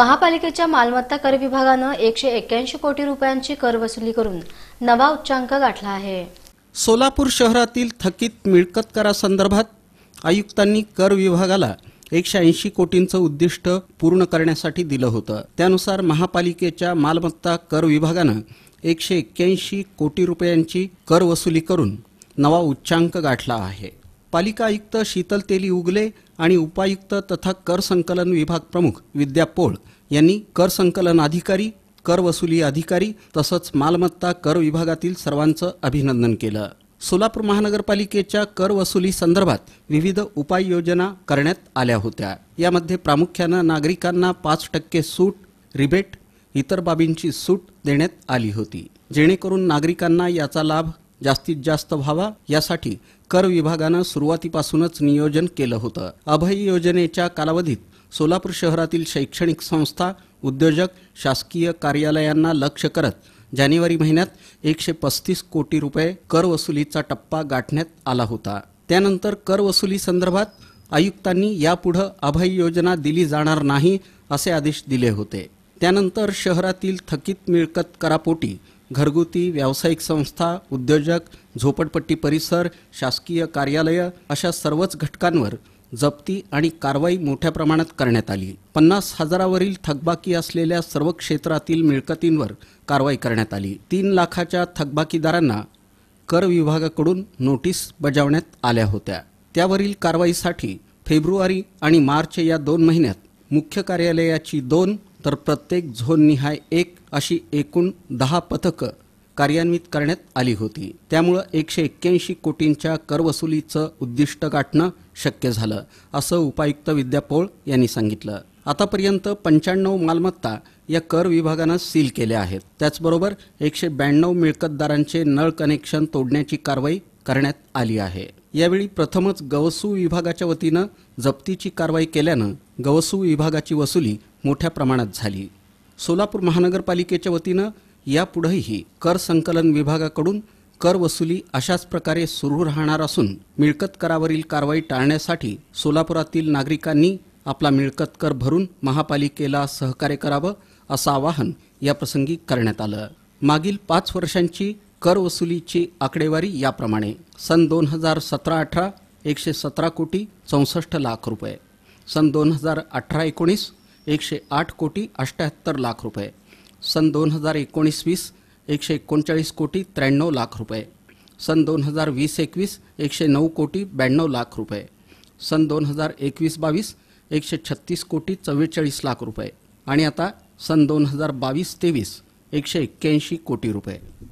महापालिकेच्या मालमत्ता कर विभागानं एकशे एक्क्याऐंशी कोटी रुपयांची कर वसुली करून नवा उच्चांक गाठला आहे सोलापूर शहरातील थकीत मिळकत करासंदर्भात आयुक्तांनी कर विभागाला एकशे ऐंशी कोटींचं उद्दिष्ट पूर्ण करण्यासाठी दिलं होतं त्यानुसार महापालिकेच्या मालमत्ता कर विभागानं एकशे एक्क्याऐंशी कोटी रुपयांची कर वसुली करून नवा उच्चांक गाठला आहे पालिका आयुक्त शीतल तेली उगले आणि उपायुक्त तथा कर संकलन विभाग प्रमुख विद्या पोळ यांनी कर संकलन अधिकारी कर वसुली अधिकारी तसंच मालमत्ता कर विभागातील सर्वांचं अभिनंदन केलं सोलापूर महानगरपालिकेच्या कर वसुली संदर्भात विविध उपाययोजना करण्यात आल्या होत्या यामध्ये प्रामुख्यानं नागरिकांना पाच टक्के सूट रिबेट इतर बाबींची सूट देण्यात आली होती जेणेकरून नागरिकांना याचा लाभ जास्तीत जास्त व्हावा यासाठी कर विभागानं सुरुवातीपासूनच नियोजन केलं होतं अभय योजनेच्या कालावधीत सोलापूर शहरातील शैक्षणिक संस्था उद्योजक शासकीय कार्यालयांना लक्ष करत जानेवारी महिन्यात एकशे पस्तीस कोटी रुपये कर वसुलीचा टप्पा गाठण्यात आला होता त्यानंतर कर वसुली संदर्भात आयुक्तांनी यापुढं अभय योजना दिली जाणार नाही असे आदेश दिले होते त्यानंतर शहरातील थकीत मिळकत करापोटी घरगुती व्यावसायिक संस्था उद्योजक झोपडपट्टी परिसर शासकीय कार्यालय अशा सर्वच घटकांवर जप्ती आणि कारवाई मोठ्या प्रमाणात करण्यात आली पन्नास हजारावरील थकबाकी असलेल्या सर्व क्षेत्रातील मिळकतींवर कारवाई करण्यात आली तीन लाखाच्या थकबाकीदारांना कर विभागाकडून नोटीस बजावण्यात आल्या होत्या त्यावरील कारवाईसाठी फेब्रुवारी आणि मार्च या दोन महिन्यात मुख्य कार्यालयाची दोन तर प्रत्येक निहाय एक अशी एकूण दहा पथकं कार्यान्वित करण्यात आली होती त्यामुळं एकशे एक्क्याऐंशी कोटींच्या करवसुलीचं उद्दिष्ट गाठणं शक्य झालं असं उपायुक्त विद्यापोळ यांनी सांगितलं आतापर्यंत पंच्याण्णव मालमत्ता या कर विभागानं सील केल्या आहेत त्याचबरोबर एकशे ब्याण्णव मिळकतदारांचे नळ कनेक्शन तोडण्याची कारवाई करण्यात आली आहे यावेळी प्रथमच गवसू विभागाच्या वतीनं जप्तीची कारवाई केल्यानं गवसू विभागाची वसुली मोठ्या प्रमाणात झाली सोलापूर महानगरपालिकेच्या वतीनं यापुढेही कर संकलन विभागाकडून कर वसुली अशाच प्रकारे सुरू राहणार असून मिळकत करावरील कारवाई टाळण्यासाठी सोलापुरातील नागरिकांनी आपला मिळकत कर भरून महापालिकेला सहकार्य करावं असं आवाहन याप्रसंगी करण्यात आलं मागील पाच वर्षांची कर वसुलीची आकडेवारी याप्रमाणे सन दोन हजार सतरा अठरा एकशे सतरा कोटी चौसष्ट लाख रुपये सन दोन हजार अठरा एकोणीस एकशे आठ कोटी अष्ट्याहत्तर लाख रुपये सन दोन हजार एकोणीस वीस एकशे एकोणचाळीस कोटी त्र्याण्णव लाख रुपये सन दोन हजार वीस एकवीस एकशे नऊ कोटी ब्याण्णव लाख रुपये सन दोन हजार एकवीस बावीस एकशे छत्तीस कोटी चव्वेचाळीस लाख रुपये आणि आता सन दोन हजार बावीस तेवीस एकशे एक्क्याऐंशी कोटी रुपये